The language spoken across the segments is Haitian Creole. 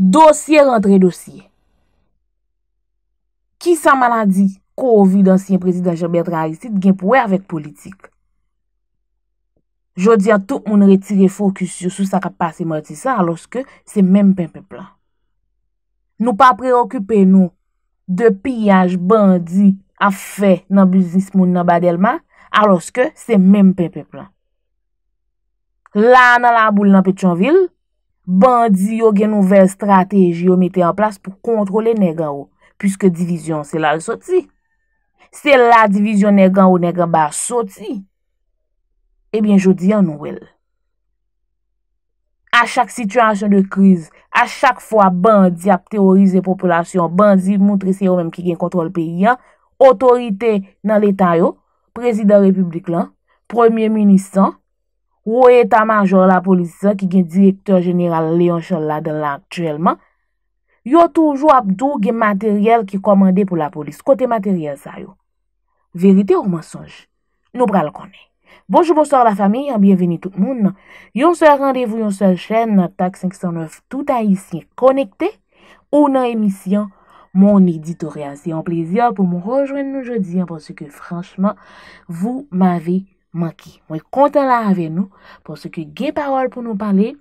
Dosye rentre dosye. Ki sa manadi kouvi d'ansyen prezident Jean-Bertre Aristide genpouè avèk politik. Jodi atou moun retire fokus sou sa kapase mortisa aloske se mèm pèm pèm plan. Nou pa preokupè nou de piyaj bandi a fè nan biznis moun nan badelman aloske se mèm pèm pèm plan. La nan la boul nan Petronville Bandi yo gen nouvel strategi yo mette an plas pou kontrole negan ou, pwiske divizyon selal soti. Selal divizyon negan ou negan ba soti. Ebyen, jodi an nouvel. A chak situasyon de kriz, a chak fwa bandi ap teorize populasyon, bandi moutre se yo menm ki gen kontrol peyi an, otorite nan letan yo, prezident republik lan, premier ministan, Ou e ta majore la polisa ki gen direktor general Leon Choladell aktuelman, yo toujou apdou gen materyel ki komande pou la polis. Kote materyel sa yo. Verite ou mensonj? Nou pral konen. Bonjour, bonsoir la fami, an bienveni tout moun. Yo se randevou yo se chen, tak 509, tout a yisye. Konekte ou nan emisyon, mon editorial. Se yon plezyon pou moun rejoen nou jodi, anpon se ke franchman, vous m'avey konen. maki. Mwen kontan la ave nou pwoske gen parol pou nou pale,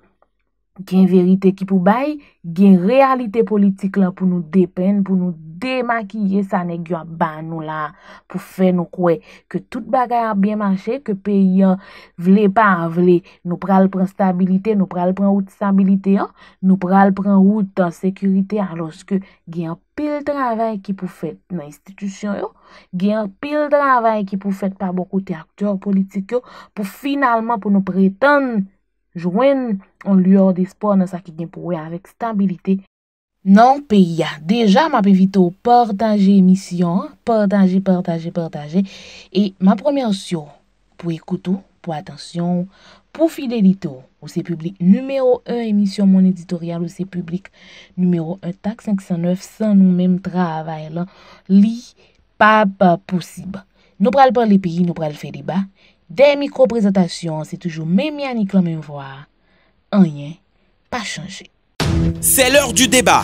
gen verite ki pou bay, gen realite politik la pou nou depen, pou nou depen, Demakye san e gyo a ban nou la pou fe nou kwe. Ke tout bagay a bie manche, ke pe yon vle pa a vle. Nou pral pren stabilite, nou pral pren out stabilite yo. Nou pral pren out an sekurite aloske gen pil travay ki pou fet nan istitusyon yo. Gen pil travay ki pou fet pa bo kote aktyor politik yo. Po finalman pou nou preten jwen an lyo or de spor nan sa ki gen pou we avek stabilite. Non pia Déjà, ma pe au partage emisyon, partager partage, partage e ma pour pour ekoutou, pour attention, pour fidélité ou c'est public numéro 1 émission mon éditorial ou se public numéro 1 taxe 509, sans nous mêmes travail. lan, li pas pa posib. pas pral pays, pays, nous nou pral Des deba, présentations, mikro-prezentasyon, se toujou même, yanik lan même, vwa, anyen, pa C'est l'heure du débat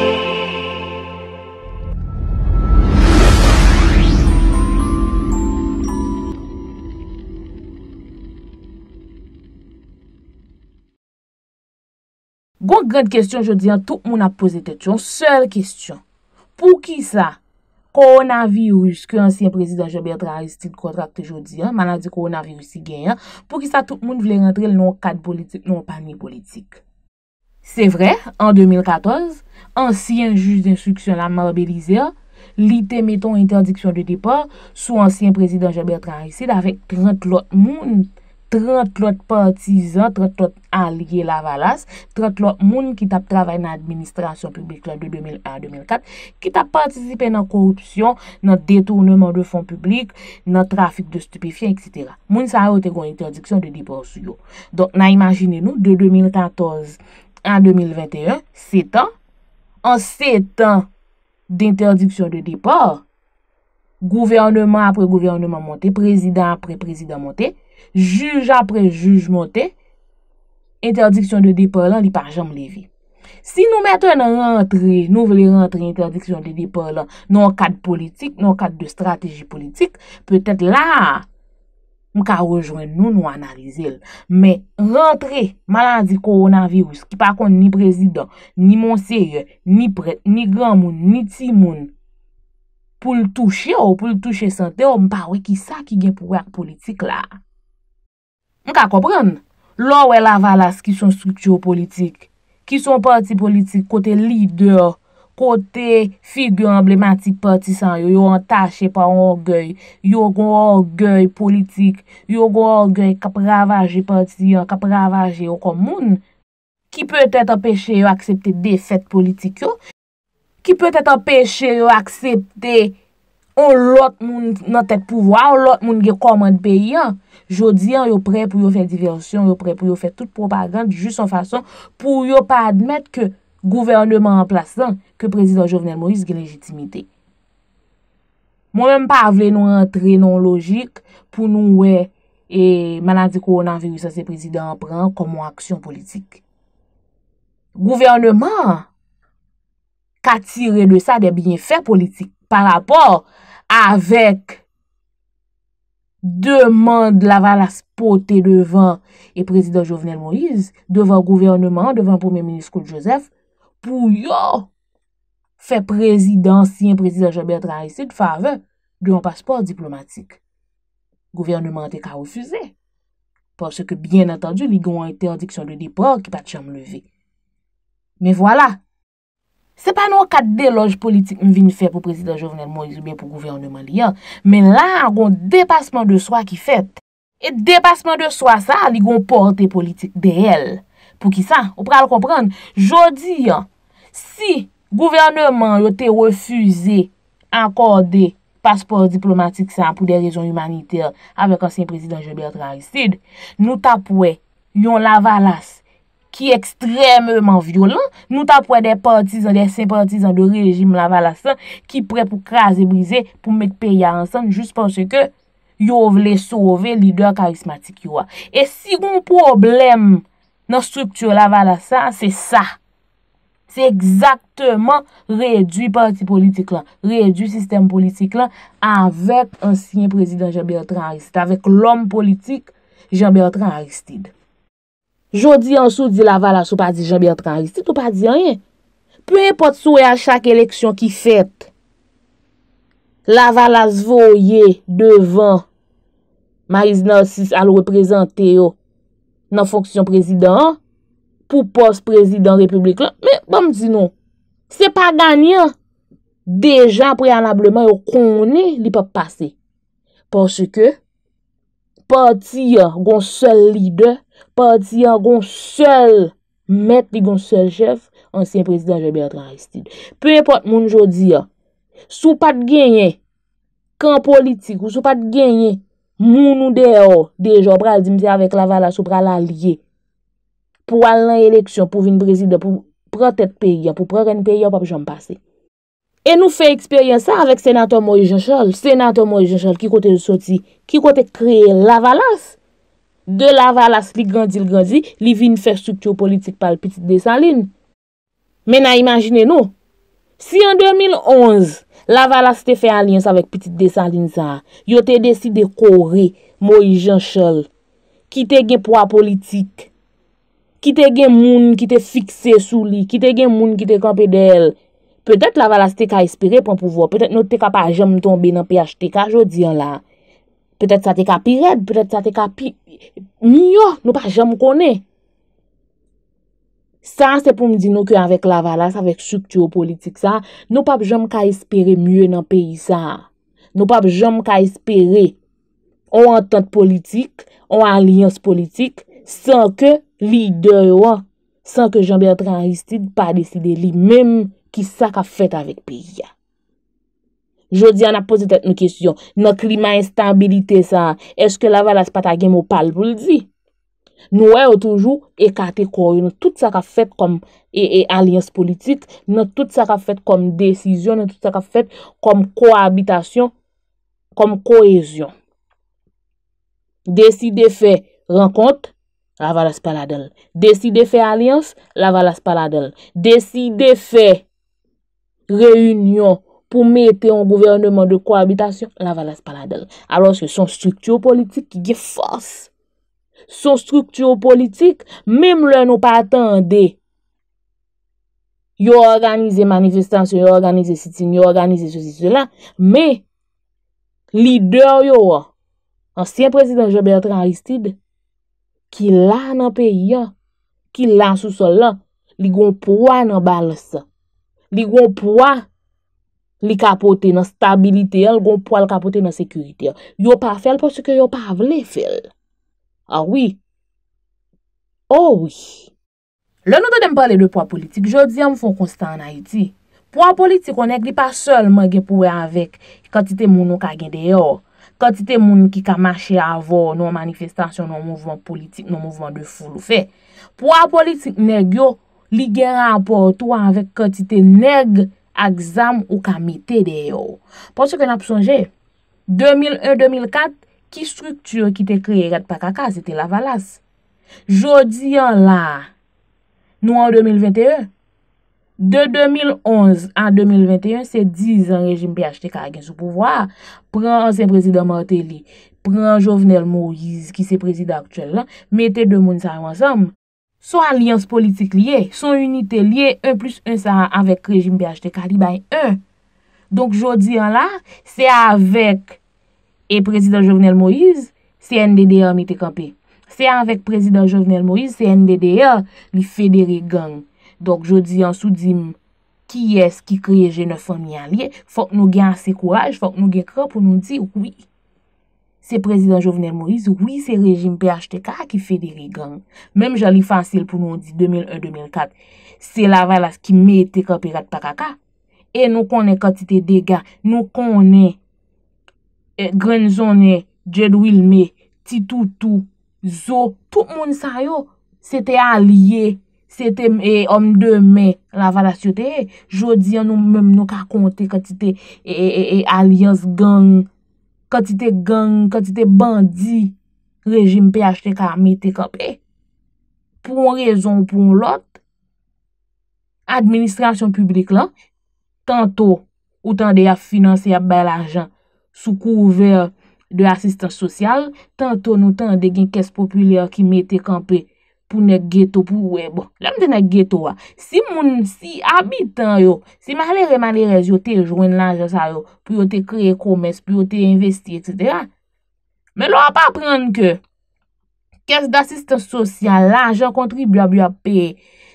Bon, grand kestyon jodi an, tout moun ap pose tetyon, sel kestyon. Pou ki sa, koronavi ou jiske ansyen prezident Jebert Raisid kontrakte jodi an, manan di koronavi ou si gen, pou ki sa tout moun vle rentre l non kad politik, non panik politik. Se vre, an 2014, ansyen juj d'instruksyon la Marbellizia, li te meton interdiksyon de depor sou ansyen prezident Jebert Raisid avèk 30 lot moun, 30 lot partizan, 30 lot alye lavalas, 30 lot moun ki tap travay nan administrasyon publik la 2001-2004, ki tap partizipe nan korupsyon, nan detournement de fonds publik, nan trafik de stupifyan, etc. Moun sa aote gwen interdiksyon de dipor sou yo. Don, nan imajine nou, de 2014 an 2021, 7 an, an 7 an d'interdiksyon de dipor, gouvernement apre gouvernement monté, prezident apre prezident monté, Juge apre jugemente, interdiksyon de depo lan li panjam levi. Si nou mette nan rentre, nou veli rentre interdiksyon de depo lan nan wakad politik, nan wakad de strategi politik, petet la, mka rejoen nou nou analize l. Me rentre malandi koronavirus ki pakon ni prezident, ni monserye, ni prezident, ni gran moun, ni ti moun pou l touche ou pou l touche sante ou mpawe ki sa ki gen pou wak politik la. Mka kopren, lò wè la valas ki son struktio politik, ki son parti politik, kote lider, kote figyo emblematik parti san yo, yo an tache pa an orgèy, yo goun orgèy politik, yo goun orgèy kap ravaje parti yan, kap ravaje yo komoun, ki pwet et apèche yo aksepte defet politik yo, ki pwet et apèche yo aksepte... On lot moun nan tèt pou vwa, on lot moun gen koman de peyi an, jodi an yo pre pou yo fè diversyon, yo pre pou yo fè tout pou, par gen, jous son fason, pou yo pa admèt ke gouvernement anplaçan ke prezident Jovenel Moïse gen legitimite. Moun mèm pa avle nou an tre non logik pou nou we e manan di kou nan viwisa se prezident pran kou moun aksyon politik. Gouvernement katire de sa de bin fè politik. Par rapport avèk demande laval aspotè devan e prezident Jovenel Moïse, devan gouvernement, devan poumeni skoul Josef, pou yo fè prezident si yon prezident Jovenel Moïse fave de yon pasport diplomatik. Gouvernement te ka oufuse. Pòsè ke byen atandu, li goun an etè an diksyon de depòr ki pat chanm leve. Mè vwala. Se pa nou kat de loj politik m vin fè pou prezident Jovenel Moïse ou ben pou gouvernement li yon, men la, an gon depasman de swa ki fèt. E depasman de swa sa, li gon porte politik de el pou ki sa. Ou pral kompran, jodi yon, si gouvernement yo te refuze ankor de paspor diplomatik san pou de rezon humanitè avèk an sin prezident Jovenel Moïse ou ben pou ki sa, ki ekstrememan violen, nou ta pouè de partizan, de sempatizan de rejim la valasan, ki pouè pou kras e brize, pou mèk peya ansan, jous pon se ke yo vle sove lider karismatik yo a. E sigoun problem nan strukture la valasan, se sa. Se ekzakteman rejdu parti politik lan, rejdu sistem politik lan, avèk ansyen prezident Jean-Bertrand Aristide, avèk l'om politik Jean-Bertrand Aristide. Jodi yon sou di la vala sou pa di jambi yon traj. Si tou pa di yon yon. Pwè yon pot sou yon e chak eleksyon ki fèt. La vala svo yon devan Maris Narsis alo reprezenté yon nan foksyon prezident pou pos prezident republik lan. Mè, ba m di nou. Se pa ganyan dejan preanableman yon koni li pop pase. Pwò se ke pati yon goun solide Pati yon goun sel met li goun sel chef, ansyen prezident Jebiyatran Aristide. Pe epot moun jodi ya, sou pat genye, kan politik, ou sou pat genye, moun ou deyo, dejo pral dimite avèk la valas, sou pral alye, pou al lan eleksyon, pou vin prezident, pou prate pegya, pou prar en pegya, papi jom pase. E nou fe eksperyans sa, avèk senator Moïse Jechol, senator Moïse Jechol, ki kote sou soti, ki kote kreye la valas, De la valas li gandil gandil, li vin fè struktur politik pal pitit desanlin. Men a imajine nou. Si an 2011, la valas te fè alians avèk pitit desanlin sa, yo te deside kore, mo yi jan chol, ki te gen pou a politik, ki te gen moun ki te fikse sou li, ki te gen moun ki te kompe del, petet la valas te ka espere pon pouvo, petet nou te ka pa jom tonbe nan pHTK jodi an la. Petèp sa te kapi red, petèp sa te kapi myo, nou pa jom konè. Sa, se pou mdi nou ki anvek la valas, anvek souktyo politik sa, nou pa jom ka espere myo nan peyi sa. Nou pa jom ka espere ou an tent politik, ou an liyons politik, san ke li dey wan, san ke jom be atre an ristid pa deside li menm ki sa ka fet avik peyi ya. Jodi an aposite nou kesyon. Nou klima instabilite sa. Eske la valas pata gen mou pal pou l'di? Nou wè ou toujou ekate kou. Nou tout sa ka fet kom e, e alians politik. Nou tout sa ka fet kom desisyon. Nou tout sa ka fet kom kou habitation. Kom kouhezyon. Desi de fe renkont, la valas paladel. Desi de fe alians, la valas paladel. Desi de fe reyunyon pou mette yon gouvernement de koabitasyon, la valas paladel. Aroske, son strukturo politik, ge fos. Son strukturo politik, mem le nou patande, yo organize manifestasyon, yo organize sitin, yo organize sou siti lan, me, lider yo, ansyen prezident Jebetran Aristide, ki la nan peyi, ki la sou sol lan, li goun pouwa nan balsa. Li goun pouwa, li kapote nan stabilite yon, goun pou al kapote nan sekurite yon. Yon pa fel porsi ke yon pa avle fel. Awi. Ah Awi. Oh le nou do dem pa le de pou a politik, jodi yon mfou konstan na iti. Pou a politik, o neg di pa sol man gen pou we avik katite moun nou ka gede yo. Katite moun ki ka mache avon nou manifestasyon nou mouvman politik, nou mouvman de foul ou fe. Pou a politik neg yo, li gen raport ou avik katite neg politik. Aksam ou kamite de yo. Pon se ke nap sonje, 2001-2004, ki struktur ki te kreye ret pa kaka, se te la valas. Jodi an la, nou an 2021, de 2011 an 2021, se dizan rejim PHTK gen sou pouvoa. Pran se prezidant Martelly, pran Jovenel Moïse ki se prezidant aktuel la, mette de moun sa yon ansam. Son aliyans politik liye, son unitè liye, 1 plus 1 sa avèk rejim BHTK li bayen 1. Donk jodi an la, se avèk e prezident Jovenel Moïse, se NDDA mi te kampe. Se avèk prezident Jovenel Moïse, se NDDA li federe gang. Donk jodi an sou di m, ki es ki kreye jene fanyan liye, fòk nou gen ase kouaj, fòk nou gen krop ou mouti ou kouik. Se prezident Jovenel Moïse, wè se rejim PHTK ki fè diri gang. Mèm jali fansil pou moun di 2001-2004, se la valas ki mè te kapirat pakaka. E nou konè katite dega, nou konè e, Grenzonè, Djedouilme, Titoutou, Zou, tout moun sa yo. Se te alye, se te omde mè la valas yote. Jodi anou mèm nou ka kontè katite e, e, e alyez gang mèm kwen ti te gang, kwen ti te bandi rejim PHTK mè te kapè. Poun rezon pou lòt, administrasyon publik lan, tanto ou tan de ya finanse ya bel ajan soukou ouver de asistanj sosyal, tanto nou tan de gen kes populè ki mè te kapè pou nek geto, pou web, bon, lèm de nek geto wa. Si moun, si abitan yo, si ma hale remanere, yo te joen lanja sa yo, pou yo te kreye komes, pou yo te investi, etc. Men lò a pa aprenn ke, kes da sistem sosyal lanja kontri blabla pe,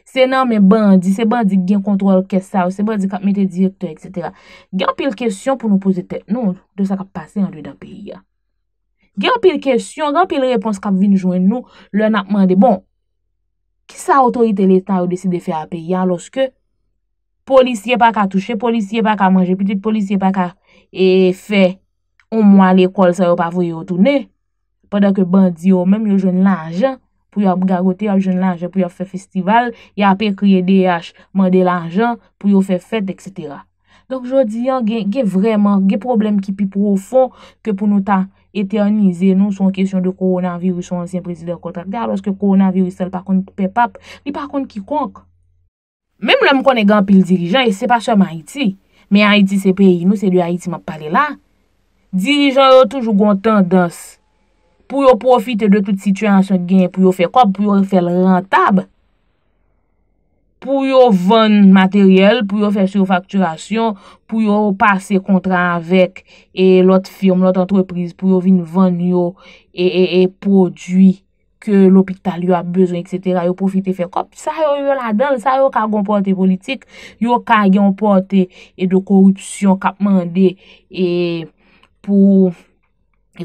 se nan men bandi, se bandi gen kontrol kes sa yo, se bandi kap mète direktor, etc. Gen apil kesyon pou nou pose tek nou, de sa kap pase an lèd api ya. Gen apil kesyon, gen apil repons kap vin joen nou, lè nan apman de, bon, Ki sa otorite letan ou deside fe apè? Yan loske, polisye pa ka touche, polisye pa ka manje, petit polisye pa ka e fe, ou mwa l'ekol sa yo pa voye otoune, padak yo bandi yo, menm yo joun lanjan, pou yo garote yo joun lanjan, pou yo fe festival, ya apè kriye DH, mande lanjan, pou yo fe fèt, etc. Donk jodi yan, gen problem ki pi profon, ke pou nou tan, Ete anize nou son kesyon de koronavirou, son ansyen prezidor kontrakta. Lorske koronavirou sel pa kon pepap, li pa kon kikonk. Mem lom kon e gampil dirijan, e se pa som Haiti. Me Haiti se peyi nou, se li Haiti map pale la. Dirijan yo toujou gontan dans. Pou yo profite de tout situasyon gen, pou yo fe kop, pou yo fe l rentab. pou yo vande materyel, pou yo fè surfakturasyon, pou yo pase kontra avèk e lòt firm, lòt antreprise, pou yo vin vande yo e, e, e podwi ke l'opital yo ap bezon, etc. Yo profite fè kop, sa yo yo la den, sa yo ka gomporte politik, yo ka gomporte de koroutsyon kap mande pou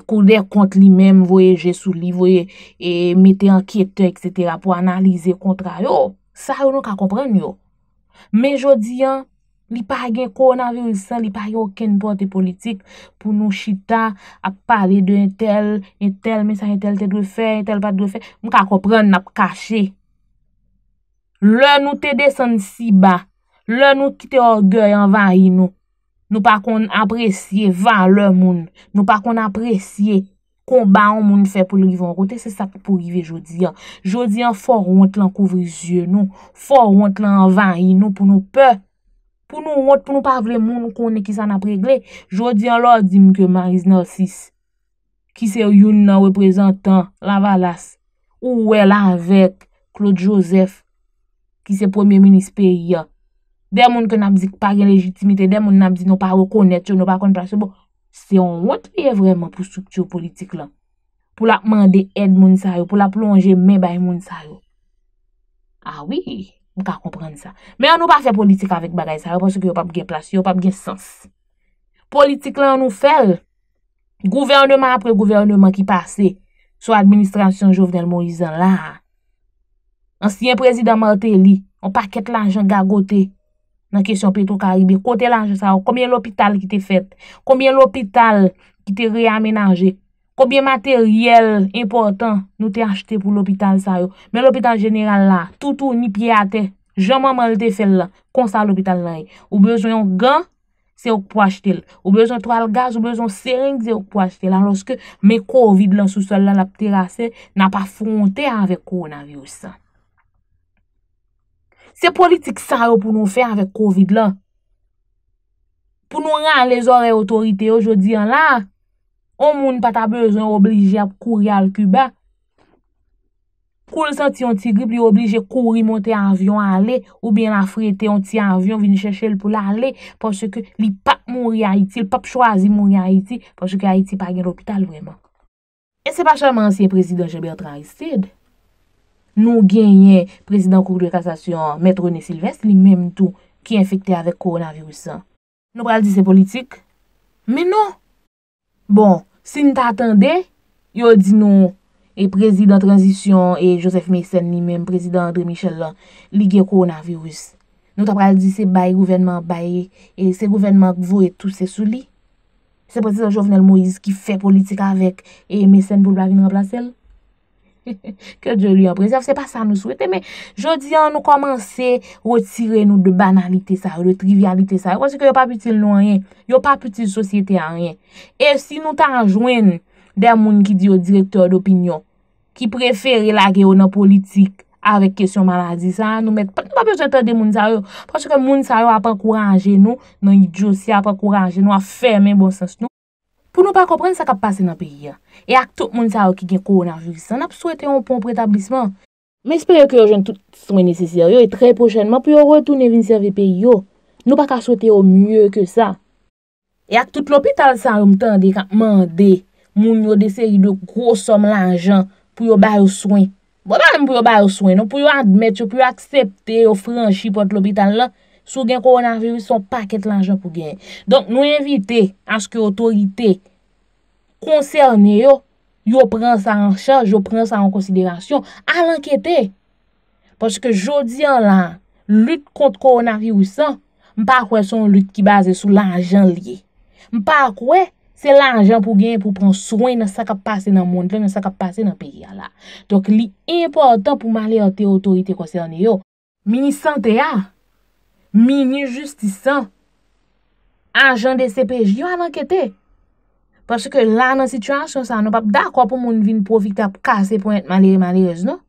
kouder kont li menm, voyeje sou li, voye mette ankyete, etc. pou analize kontra yo. Sa yo nou ka kompren yo. Men jodi an, li pa ge konan vi ou san, li pa ge okin pote politik pou nou chita ap pale de entel, entel, men sa entel te dwe fe, entel pa te dwe fe. Mou ka kompren nap kache. Lè nou te de san si ba. Lè nou ki te orgey an vay nou. Nou pa kon apresye vay lè moun. Nou pa kon apresye. Konba an non. non, moun fè pou li rive an rote, se sa pou rive jodi an. Jodi an fò ront lankouvri zye nou, fò ront lankouvri nou pou nou pè. Pou nou ront, pou nou pa vle moun nou konen ki sa napregle. Jodi an lò di mke Maris Narsis, ki se youn nan reprezentan la valas, ou wè la avèk Claude Joseph, ki se premier moun ispè yon. Dey moun ke nabzik pari legitimite, dey moun nabzik nou pa rekonet, chou nou pa konplasyon pou... Se yon wot liye vreman pou struktur politik lan, pou la mande ed moun sa yo, pou la plonje me bay moun sa yo. Awi, ah mou ka komprende sa. Men an nou pa fè politik avèk bagay sa yo, pou se ki yo pa bge plas, yo pa bge sens. Politik lan an nou fèl, gouvernement apre gouvernement ki pase, sou administrasyon jovenel moun izan la. An siyen prezident mouteli, an paket lan jan gagote. Nan kesyon Petro Karibi, kote lanje sa yo, koumye l'opital ki te fet, koumye l'opital ki te reamenaje, koumye materyel importan nou te achete pou l'opital sa yo. Men l'opital general la, toutou ni piyate, jaman man lte fel la, konsa l'opital nanye. Ou bezon yon gan, se ou pou achete la. Ou bezon toal gaz, ou bezon sering, se ou pou achete la. Lorske men COVID lan sou sol la, la pterase, nan pa fonte avek coronavirus sa. Se politik sa yo pou nou fe avèk kovid la, pou nou ran le zor e otorite yo jodi an la, o moun pata bezon yo oblije ap kouri al Kuba. Koul senti yon ti grip, li yo oblije kouri monte avyon ale, ou bien la frete yon ti avyon vini chèche l pou la ale, pòsè ke li pap mouri Haiti, li pap chwazi mouri Haiti, pòsè ke Haiti pa gen l'opital vreman. E se pa chèlman ansyen prezident Jebèr Traïstid. Nou genyen prezidant kouk de kastasyon Mètre René Sylvestre li mèm tou ki enfekte avèk koronavirous san. Nou pral di se politik? Mè nou! Bon, si nou ta atende, yo di nou e prezidant transisyon e Joseph Meysen li mèm prezidant André Michel lò li gen koronavirous. Nou ta pral di se baye gouvenman baye e se gouvenman gvo etou se souli? Se prezidant Jovenel Moïse ki fè politik avèk e Meysen pou blagin remplase lò? ke diyo li aprezev, se pa sa nou souwete men, jodi an nou komanse rotire nou de banalite sa yo de trivialite sa yo, pou se ke yo pa putil nou an yen yo pa putil sosyete an yen e si nou tanjwen den moun ki diyo direktor d'opinyon ki preferi lage ou nan politik avek kesyon maladi sa nou met, pou se ke nou pa putil direktor de moun sa yo pou se ke moun sa yo apakouranje nou nou idyo si apakouranje nou afermen bon sens nou Pou nou pa kopren sa ka pase nan pe yon. E ak tout moun sa wakik gen koronaviris. San ap souwete yon pou prétablisman. Men spere yo ki yo jen tout souwen neseseryo. E tre pochenman pou yo retoune vin serve pe yon. Nou pa ka souwete yo mye ke sa. E ak tout lopital san, yo mtande ka mande moun yo deseri de gros som l'anjan pou yo bay ou souwen. Bo dan mi pou yo bay ou souwen. Nou pou yo admèt, yo pou yo aksepte, yo franshi pot lopital la sou gen koronaviris son paket l'anjan pou gen. Donk nou evite aske otoritek konserne yo, yo pren sa an chaj, yo pren sa an konsiderasyon, al anketè. Paske jodi an lan, lout kont konari ou san, mpa kwe son lout ki baze sou l'anjan liye. Mpa kwe, se l'anjan pou gen, pou pren soen, nan sa ka pase nan moun ven, nan sa ka pase nan peri ala. Tok li important pou male ate otorite konserne yo, mini santeya, mini justisan, anjan de CPJ, yo al anketè. Paske la nan situasyon sa, nou pap da kwa pou moun vin profikta pou kase pou ete malire malirez, nou?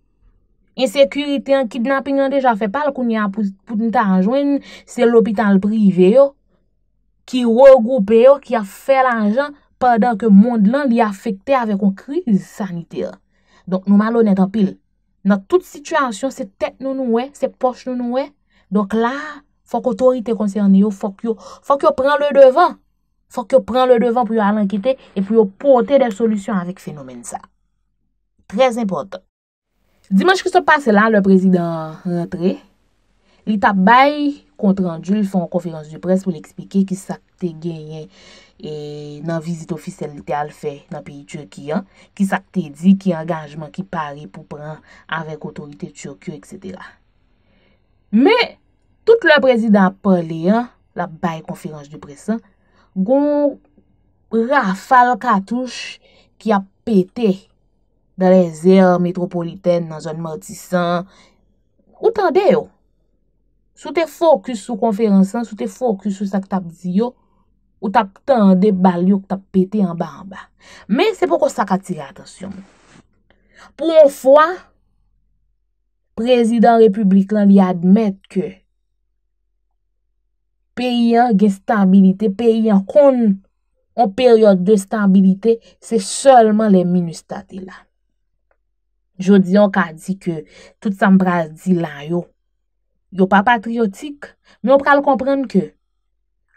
En sekurite, en kidnapping, an deja fe pal koun ya pout nita anjwen, se l'opital prive yo, ki regroupe yo, ki a fè l'anjan, padan ke moun lan li afekte avè kon kriz sanite yo. Donk nou malon ete apil. Nan tout situasyon, se tek nou nou we, se poch nou nou we, donk la, fok otorite konserne yo, fok yo, fok yo pren le devan. Fòk yo pran le devan pou yo alankite e pou yo pote de solusyon avik fenomen sa. Trez impotant. Dimanj ki se pase la, le prezident rentre, li tap bay kontranjul fon konferans du pres pou l'ekspike ki sakte genyen nan vizit ofiselite alfe nan piye Turkiyan, ki sakte di ki angajman ki pari pou pran avik otorite Turkiyo, etc. Me, tout le prezident paleyan la bay konferans du presan Gon rafal katouche ki ap pete da le zèr metropolitèn nan zon moutisan, ou tande yo? Sou te fokus sou konferansan, sou te fokus sou sa ki tap di yo, ou tak tande bal yo ki tap pete an ba an ba. Men se pou kon sa katire atasyon. Pou an fwa, prezident republikan li admet ke Peyyan gen stabilite, peyan kon an peryote de stabilite, se solman le minustate la. Jodi an ka di ke tout sa mbrase di lan yo. Yo pa patriotik, men yo pral kompreme ke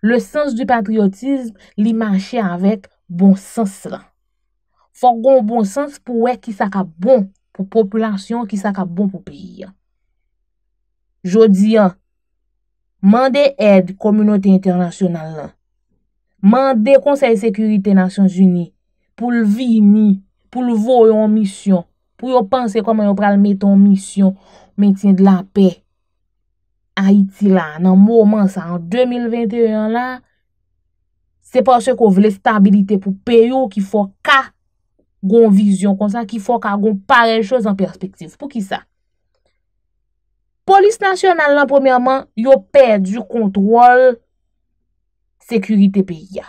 le sens du patriotisme li manche avet bon sens ran. Fok gon bon sens pou we ki sa ka bon pou populasyon ki sa ka bon pou peyan. Jodi an Mande edi komunote internasyonal lan. Mande konsey sekurite Nasyon Zuni pou l'vini, pou l'vo yon misyon, pou yon panse koman yon pral meton misyon, metin de la pe. Haiti la, nan mou man sa, an 2021 la, se pa se kou vle stabilite pou pe yo ki fok ka gon vizyon kon sa, ki fok ka gon parel choz an perspektiv pou ki sa. Polis nasyonal lan premiyaman, yo perdi kontrol sekurite pi ya.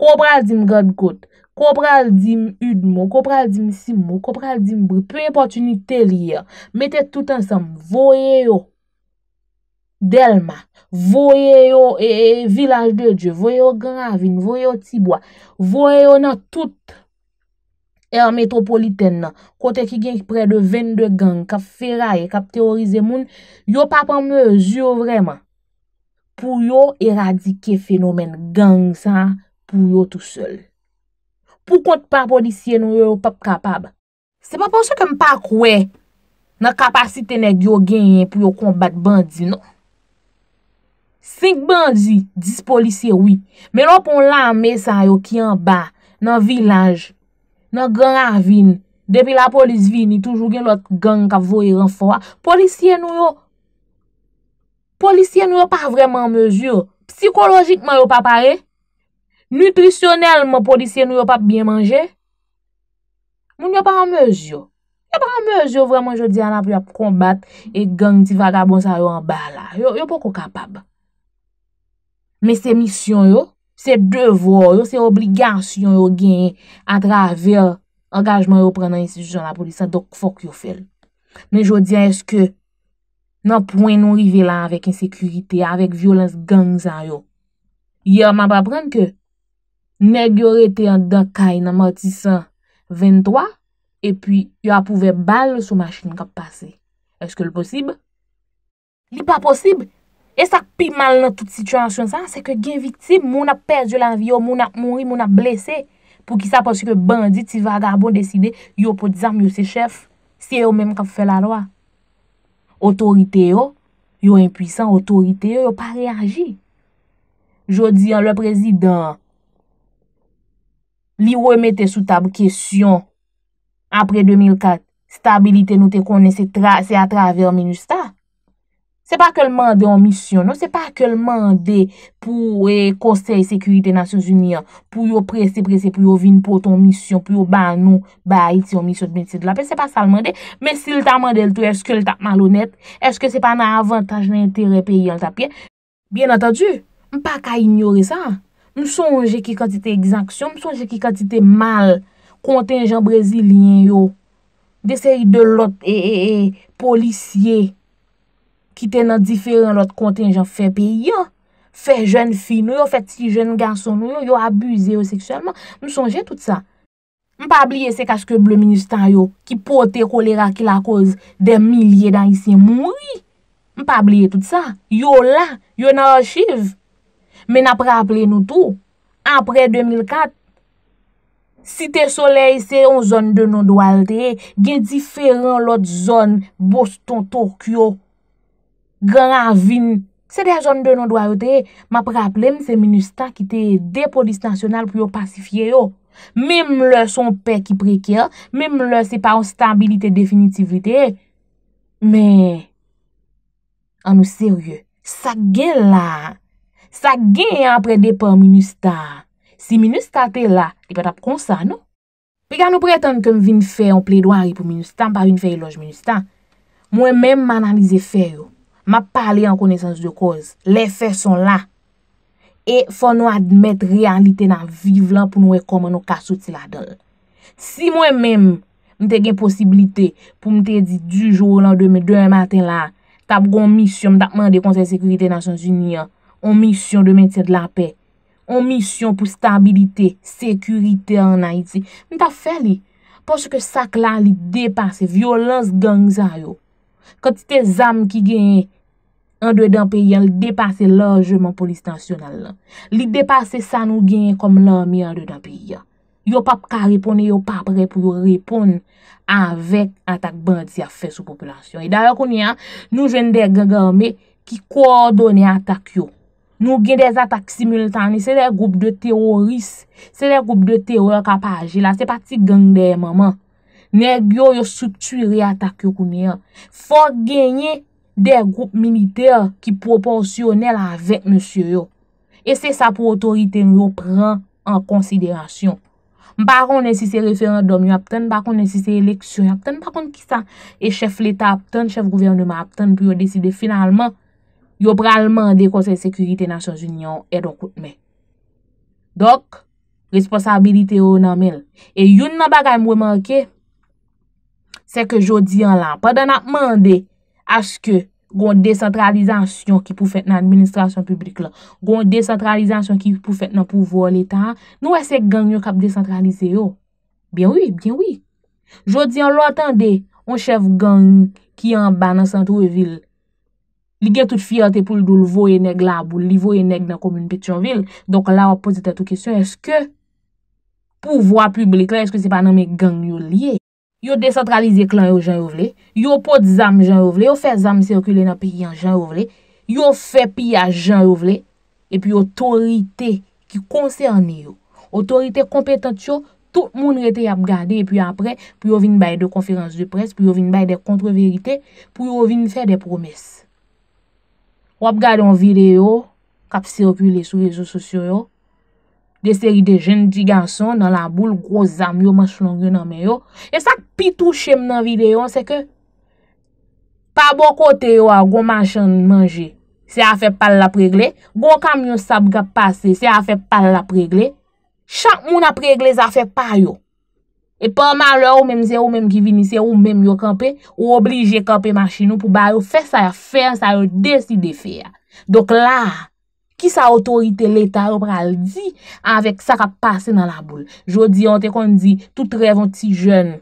Kopral zim God God, kopral zim Udmo, kopral zim Simmo, kopral zim Brip, pou importunite li ya. Mete tout ansam, voye yo Delma, voye yo Vilaj de Dje, voye yo Gravin, voye yo Tibwa, voye yo nan tout. E an metropoliten nan, kote ki genk pre de 22 gang, kap feraye, kap teorize moun, yo pa pa mwese yo vreman pou yo eradike fenomen gang sa pou yo tout sol. Pou kont pa policye nou yo yo pa pa kapab? Se pa pou se kem pa kwe nan kapasite nek yo genyen pou yo kombat bandi nan. 5 bandi, 10 policye wii, menon pou lanme sa yo ki an ba nan vilaj. Nan gang a vin, depi la polis vin, ni toujou gen lot gang ka vouye renfo a. Polisye nou yo, polisye nou yo pa vreman mezyo. Psikolojikman yo pa pare. Nutrisyonelman polisye nou yo pa bien manje. Moun yo pa mezyo. Yo pa mezyo vreman jodi an api api konbat e gang ti vagabonsa yo an bala. Yo poko kapab. Men se misyon yo. Se devor, yo se obligasyon yo gen atraver angajman yo prenen insisyon la polisa, dok fok yo fel. Men yo diyan, eske, nan prwen nou rivela avèk insekurite, avèk violens gangzan yo. Yo, man pa prenen ke, neg yo rete yon dakay nan matisan 23, epi yo apouve bal sou machin kap pase. Eske l posib? Li pa posib? E sak pi mal nan tout situasyon sa, se ke gen vitib, moun ap perdi yo lan vi yo, moun ap mouni, moun ap blese, pou ki sa paske bandi, ti va agarbon deside, yo pou di zanm yo se chef, se yo menm kap fe la loa. Otorite yo, yo impwisan, otorite yo, yo pa reagi. Jodi an, le prezident, li we mette sou tab kesyon, apre 2004, stabilite nou te konen, se a traver menu sta, Se pa ke l mande an misyon nou, se pa ke l mande pou e, konsey sekurite Nasyons Union, pou yo prese prese, pou yo vin pou ton misyon, pou yo ban nou, ba iti an misyon de metisye de la pe, se pa sa l mande. Men si l ta mande l tou, eske l ta mal honet, eske se pa nan avantaj nan entere peyi an l ta pey. Bien atadu, m pa ka ignore sa, m sonje ki kantite egzaksyon, m sonje ki kantite mal kontenjan brezilien yo, desay de lot e e e, polisye. ki te nan diferan lot kontenjan fe pe yon. Fe jen fi nou, yo fe ti jen ganson nou, yo yo abuze yo seksualman, nou sonje tout sa. M pa bliye se kasku ble ministan yo, ki pote kolera ki la koz de milye dan isen moui. M pa bliye tout sa. Yo la, yo nan archiv. Men apre aple nou tou, apre 2004, site soley se yon zon de nou do halte, gen diferan lot zon, boston, tokyo, Gan an vin, se de a joun de nou dwa yo te, ma praplem se Minustan ki te depo distansyonal pou yo pasifiye yo. Mem le son pe ki prekye, mem le se pa ou stabilite definitivite. Me, an nou serye, sa gen la. Sa gen apre depo Minustan. Si Minustan te la, te pet ap konsan nou. Pe kan nou preten kem vin fe ou ple doan ripou Minustan, pa vin fe iloj Minustan. Mwen men mananize fe yo. Ma pale an konesans de koz. Le fè son la. E fò nou admèt realite nan viv lan pou nou e kom an nou kasouti la dol. Si mwen mèm, mwen te gen posibilite pou mwen te di dujou lan de mè, dwen matin la, tab goun misyon mwen takman de konsey de sekurite nasyon jini ya, mwen misyon de mèntiè de la pè, mwen misyon pou stabilite, sekurite an na iti. Mwen ta fè li, pòske sak la li depase, violans geng zay yo. Kwa ti te zam ki genye, an de dan peyi an li depase lojman polis tansyonal lan. Li depase sa nou genye kom nan mi an de dan peyi. Yo pap ka repon e yo pap repon repon avèk atak band si a fè sou populasyon. E dayo konye, nou jen de gengan me ki kwa do ne atak yo. Nou gen des atak simultan, se le groub de teoris, se le groub de teror ka pa aji la, se pa ti genge de maman. Ne gyo yo subturi atak yo konye. Fò genye an, De groupe militer ki proporsyonel avèk monsiyo yo. E se sa pou otorite yo pran an konsiderasyon. Mpa kon nesise referandom yo apten, mpa kon nesise eleksyon yo apten, mpa kon kisa e chef leta apten, chef gouvernement apten, pou yo deside finalman yo pran mande konseil sekurite nasyon jounyon edo koutme. Dok, responsabilite yo nanmel. E yon nan bagay mwen manke, se ke jodi an lan, padan ap mande aske Gon descentralizansyon ki pou fèt nan administrasyon publik la. Gon descentralizansyon ki pou fèt nan pouvo létan. Nou wè se gang yon kap descentralize yo? Bien wè, bien wè. Jodi, an lo atan de, an chev gang ki an ban nan santou e vil. Li gen tout fiyate pou l'doul vou yon neg la abou. Li vou yon neg nan komoun pétion vil. Donk la wò pozite tou kesyon, eske pouvo apublik la, eske se pa nan men gang yon liye? Yo descentralize klan yo jan rouvle, yo pot zam jan rouvle, yo fè zam sirkule nan piyan jan rouvle, yo fè piyan jan rouvle, epi otorite ki konserni yo, otorite kompetent yo, tout moun rete yap gade, epi apre, epi yo vin bay de konferans de pres, epi yo vin bay de kontre verite, epi yo vin fè de promes. Wap gade yon video, kap sirkule sou leso sosyo yo. De seri de jen di ganson nan la boule gwo zam yo manch longyo nan men yo. E sak pi touche m nan videyon se ke. Pa bo kote yo a gwo manchon manje. Se a fe pal la pregle. Gwo kam yo sab ga pase. Se a fe pal la pregle. Chak moun a pregle se a fe pal yo. E pa malo ou menm se ou menm ki vini se ou menm yo kampe. Ou oblije kampe manchino pou ba yo fe sa ya fe. Sa yo deside fe ya. Dok la. ki sa otorite letal ou pral di, anvek sa kap pase nan la boule. Jodi, ante kon di, tout rev an ti jen,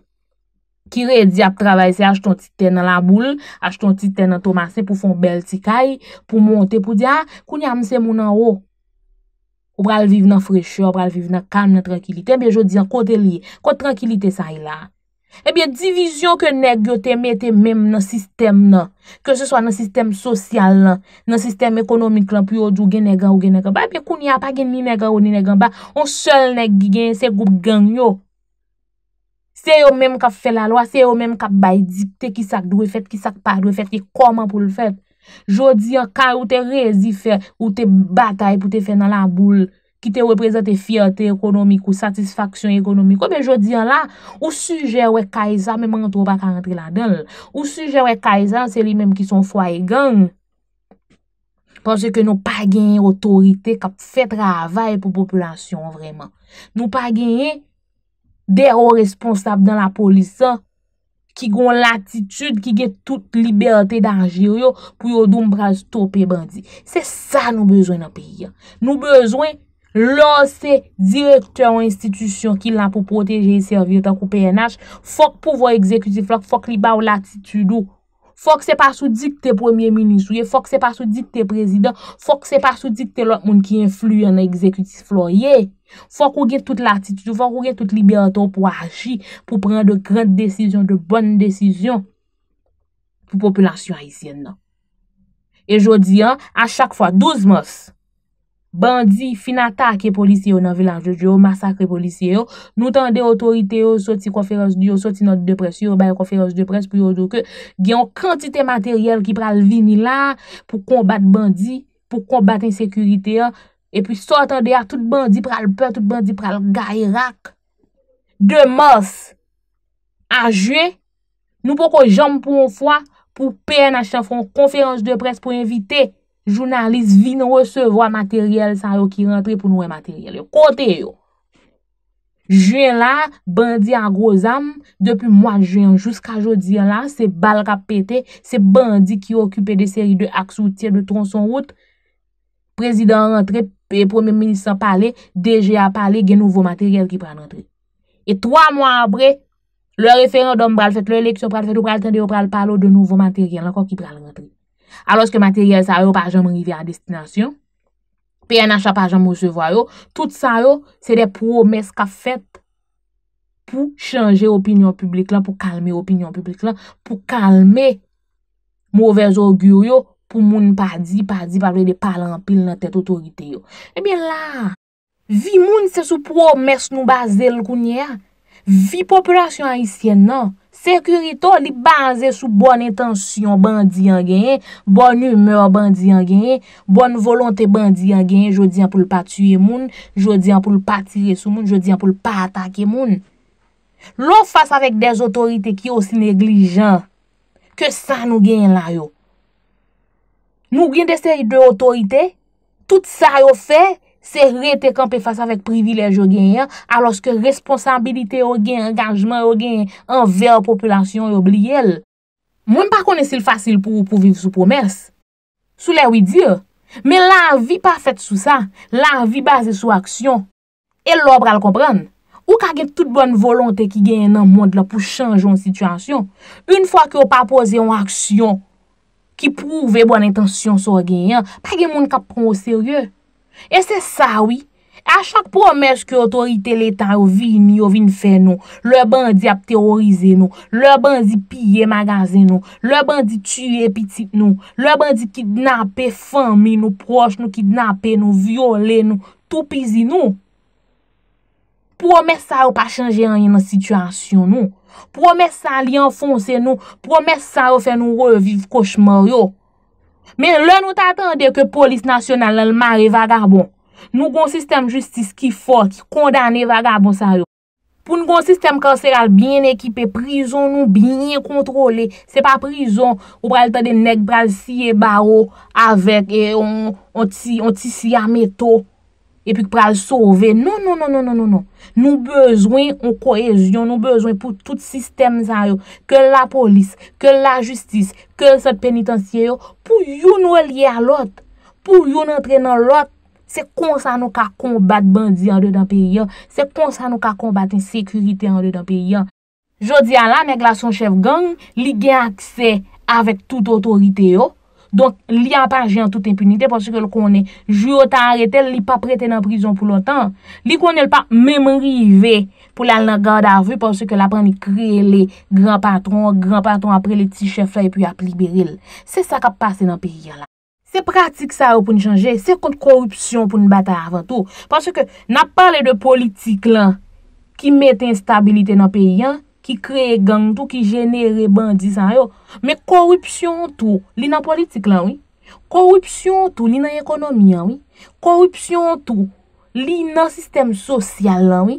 ki re di ap trabay se, ach ton ti ten nan la boule, ach ton ti ten nan to masen, pou fon bel ti kay, pou monte, pou di a, ah, koun yam se mounan o, ou pral viv nan freche, ou pral viv nan kalm, ou pral viv nan tranquilite, men jodi, an kote li, kote tranquilite sa ila. E Ebiye eh divizyon ke neg yo teme te mem nan sistem nan, ke se swa nan sistem sosyal nan, nan sistem ekonomik lan pou yo djou gen negan ou gen negan ba, ebiye eh kou ni apag gen ni negan ou ni negan ba, on sol neg gen se goup gen yo. Se yo menm ka fe la loa, se yo menm ka bay di, te ki sak dwe fet, ki sak pa dwe fet, ki koman pou l fet. Jodi an ka ou te rezi fe, ou te batay pou te fe nan la boule. te reprezent te fiyate ekonomiko, satisfaksyon ekonomiko. Ben, jo diyan la, ou suje wè kaizan, mè mè an tou pa ka rentri la del, ou suje wè kaizan, se li mèm ki son fwa e gang, panse ke nou pa genye otorite kap fè travay pou populasyon vreman. Nou pa genye de ou responsable dan la polisa ki goun latitude, ki gè tout libertè dan jir yo pou yo doum pras tou pe bandi. Se sa nou bezwen api ya. Nou bezwen Lo se direktor ou institisyon ki lan pou proteje e servir tak ou PNH, fok pouvo ekzekutif lak, fok li ba ou latitude ou, fok se pa sou dik te premier minis ou ye, fok se pa sou dik te prezident, fok se pa sou dik te lak moun ki influye nan ekzekutif lor ye, fok ou ge tout latitude ou, fok ou ge tout liberator pou aji, pou pren de krede desisyon, de bonne desisyon, pou populasyon haisyen nan. E jodi an, a chak fwa 12 mos, Bandi fin atake polisye yo nan vilanje yo, masakre polisye yo, nou tande otorite yo, soti konferans diyo, soti nan depresyo yo, bay konferans depres pou yo doke. Gye yon kantite materyel ki pral vinila pou kombat bandi, pou kombat insekurite yo, e pi sotan deyar tout bandi pral pe, tout bandi pral gayrak. De mors, a jwe, nou poko jom pou mou fwa pou PNH se fon konferans depres pou invite. jounalist vin recevo a materyel sa yo ki rentre pou nou e materyel yo. Kote yo. Jwen la, bandi an groz am, depi mwen jwen, jous ka jodi la, se bal kapete, se bandi ki okupe de seri de aksouti e de tronsonout, prezident rentre, e pwemè minister pale, DGA pale gen nouvo materyel ki pran rentre. E 3 mwen apre, le referan don bral fèt, le leksyon pral fèt, ou pral tende ou pral pale ou de nouvo materyel, lakon ki pral rentre. aloske materyel sa yo pa jom rive a destinasyon, pe yon achap pa jom mousevwa yo, tout sa yo se de promes ka fet pou chanje opinyon publik lan, pou kalme opinyon publik lan, pou kalme mouvez oguryo pou moun pa di, pa di, pa dwe de palan pil nan tet otorite yo. Ebyen eh la, vi moun se sou promes nou bazel kounye a, vi popyrasyon a isyen nan, Sekurito li baze sou bon intansyon bandi an genye, bon humeur bandi an genye, bon volonte bandi an genye, jodi an pou l pa tue moun, jodi an pou l pa tire sou moun, jodi an pou l pa atake moun. Lo fase avèk des otorite ki osi neglijan, ke sa nou gen la yo. Nou gen des seri de otorite, tout sa yo fè, Se rete kamp e fasa vek privilej yo genyen aloske responsabilite yo genyen, engajman yo genyen, anveyo populasyon yo bli el. Mwen pa kone sil fasil pou pou viv sou promers. Sou le ou i diyo. Men la vi pa fet sou sa. La vi base sou aksyon. El lopre al kompran. Ou ka gen tout bon volante ki genyen nan moun de la pou chanjon situasyon. Un fwa ki ou pa pose yon aksyon ki pou ve bon intasyon sou genyen, pa gen moun kap pronseryon. E se sa wi, a chak promes ki otorite leta yo vini yo vini fe nou, le bandi ap terorize nou, le bandi pye magaze nou, le bandi tue pitite nou, le bandi kidnapè fami nou, proche nou, kidnapè nou, viole nou, toupizi nou, promes sa yo pa chanje an yon nan situasyon nou, promes sa li enfonse nou, promes sa yo fe nou reviv koshmaryo, Men lè nou t'attendè ke polis nasyonal lè l'marè Vagabon, nou goun sistem justice ki fote kondanè Vagabon sa yo. Pou nou goun sistem kanseral byen ekipè, prizon nou byen kontrole, se pa prizon ou pral tade nek pral siye baro avèk e on ti siya meto. epi ki pral sove. Non, non, non, non, non, non, non. Nou bezwen ou koezyon, nou bezwen pou tout sistem zan yo, ke la polis, ke la justis, ke sot penitensye yo, pou yon ou elye alot, pou yon entre nan lot, se konsan nou ka kombat bandi an de dan periyan, se konsan nou ka kombat en sekurite an de dan periyan. Jodi an la, mèk la son chef gang, li gen aksè avèk tout otorite yo, Donk li apan je an tout impunite pwosè ke l konen ju otan arete, li pa prete nan prizon pou lontan. Li konen l pa memri ve pou la lan gade avè pwosè ke l apan ni kreye le gran patron, gran patron apre le ti chef la epi ap liberil. Se sa kap pase nan periyan la. Se pratik sa ou pou ni chanje, se kont korupsyon pou ni bata avantou. Pwosè ke nan pale de politik lan ki met instabilite nan periyan, ki kreye gang tou, ki jenere bandisan yo. Me korupsyon tou, li nan politik lan, wè. Korupsyon tou, li nan ekonomi lan, wè. Korupsyon tou, li nan sistem sosyal lan, wè.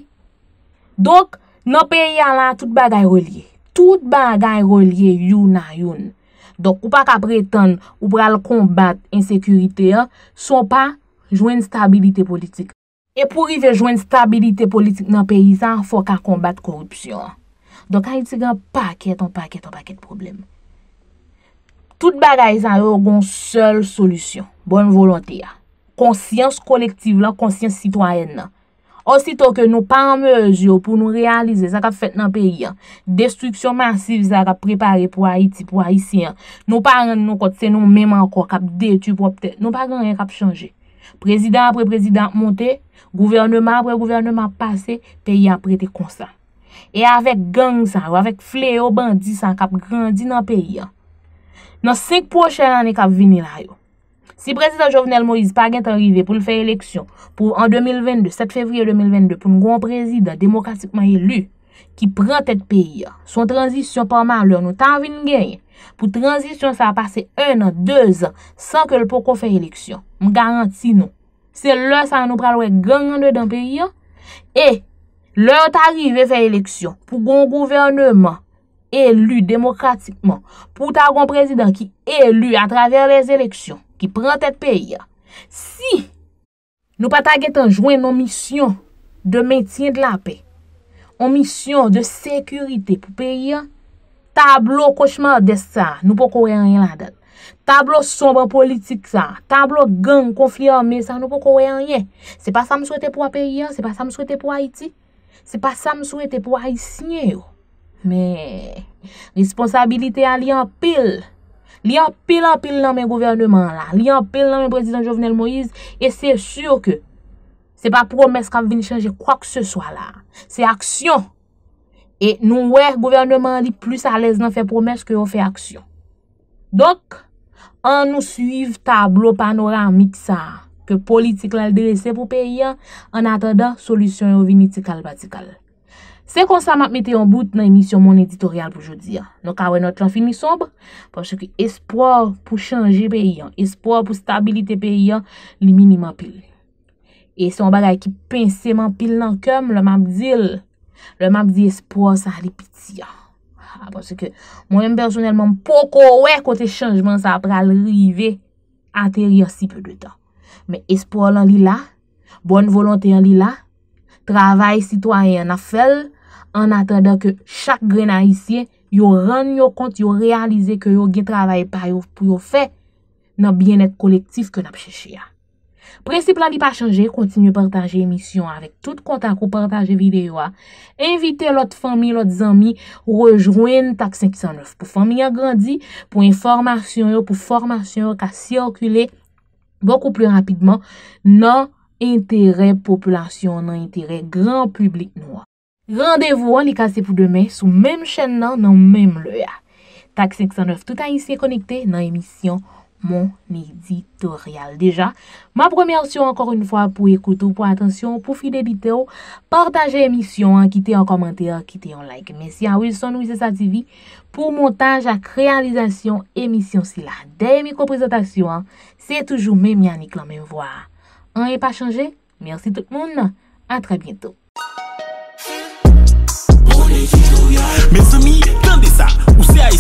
Dok, nan peyi ala, tout bagay rolye. Tout bagay rolye, yon nan yon. Dok, ou pa ka preten, ou pa al konbate insekurite ya, sou pa, jwen stabilite politik. E pou rive jwen stabilite politik nan peyi zan, fok a konbate korupsyon. Donk an iti gen paket, an paket, an paket problem. Tout bagay san yo gen sol solusyon. Bon volante ya. Konsyans kolektiv lan, konsyans sitwoyen nan. Osito ke nou panmej yo pou nou realize, zaka fèt nan peyi an, destriksyon masiv zaka prepare pou a iti, pou a isi an. Nou pa gen nou kotse nou menman ko kap detu pou apte. Nou pa gen gen kap chanje. Prezident apre prezident monte, gouvernement apre gouvernement pase, peyi apre te konsan. E avèk gang san ou avèk flè yo bandi san kap grandin an peyi an. Nan sèk pochèl an e kap vini la yo. Si prezident Jovenel Moïse pa gen tanrive pou l fèy eleksyon, pou an 2022, 7 fevri 2022, pou m gwan prezident demokratikman elu, ki pran tèt peyi an, son tranzisyon pa man lò, nou tanvin gen, pou tranzisyon sa apase 1 an, 2 an, san ke l pou kon fèy eleksyon. M garanti nou. Se lò sa an nou pral wèk gang rande dan peyi an, e... Leur ta rive fey eleksyon pou goun gouverneman, elu demokratikman, pou ta goun prezident ki elu a traver les eleksyon, ki prentet pey ya. Si nou pa ta getan jwen nou misyon de mentyen de la pey, nou misyon de sekurite pou pey ya, tablo koshman de sa, nou pou kowe an yon landan. Tablo sombre politik sa, tablo gang konflik an me, sa nou pou kowe an yon. Se pa sa m souwete pou a pey ya, se pa sa m souwete pou a iti, Se pa sa m sou ete pou a y sinye yo. Me, responsabilite a li an pil. Li an pil an pil nan men gouvernement la. Li an pil nan men prezident Jovenel Moïse. E se sur ke, se pa promes kan veni chanje kwa ke se swa la. Se aksyon. E nou wè gouvernement li plus a lez nan fe promes ke yo fe aksyon. Dok, an nou suiv tablo panoramik sa. politik lal dresè pou pe yon an atanda solusyon yon vinitik al batikal. Se konsan map mete yon bout nan emisyon moun editorial pou jodi ya. Non ka wè not lan fini sombre porsè ki espoir pou chanje pe yon, espoir pou stabilite pe yon, li minima pil. E se yon bagay ki pensèman pil nan kèm, le map dil le map di espoir sa repiti ya. Ah, porsè ki mwen m personelman m poko wè kote chanjman sa pral rive anteria si pou de dan. Men espol an li la, bon volante an li la, travay sitwayen an afel, an atredan ke chak grenan isye, yo ran yo kont, yo realize ke yo gen travay pa yo pou yo fe, nan bien et kolektif ke nap cheshi ya. Principle an li pa chanje, kontinu partaje emisyon, avik tout kontak ou partaje videyo a, invite lot fami, lot zami, ou rejoen tak 509 pou fami agrandi, pou informasyon yo, pou formasyon yo ka sirkuley, Bekou plè rapidman nan entere populasyon, nan entere gran publik nou. Randevou an li kase pou demè sou menm chen nan nan menm lè ya. Tak 609, tout a isye konekte nan emisyon. moun editoryal. Deja, ma premye osyon ankor un fwa pou ekouton, pou atensyon, pou fide video, portaje emisyon, kite yon komente, kite yon like. Mèsi a wè son nouzè sa TV, pou montaj a krealizasyon emisyon sila. Dey miko prezentasyon, se toujou mè mè anik lan mè mwa. An e pa chanje? Mèsi tout moun. A tre bientou.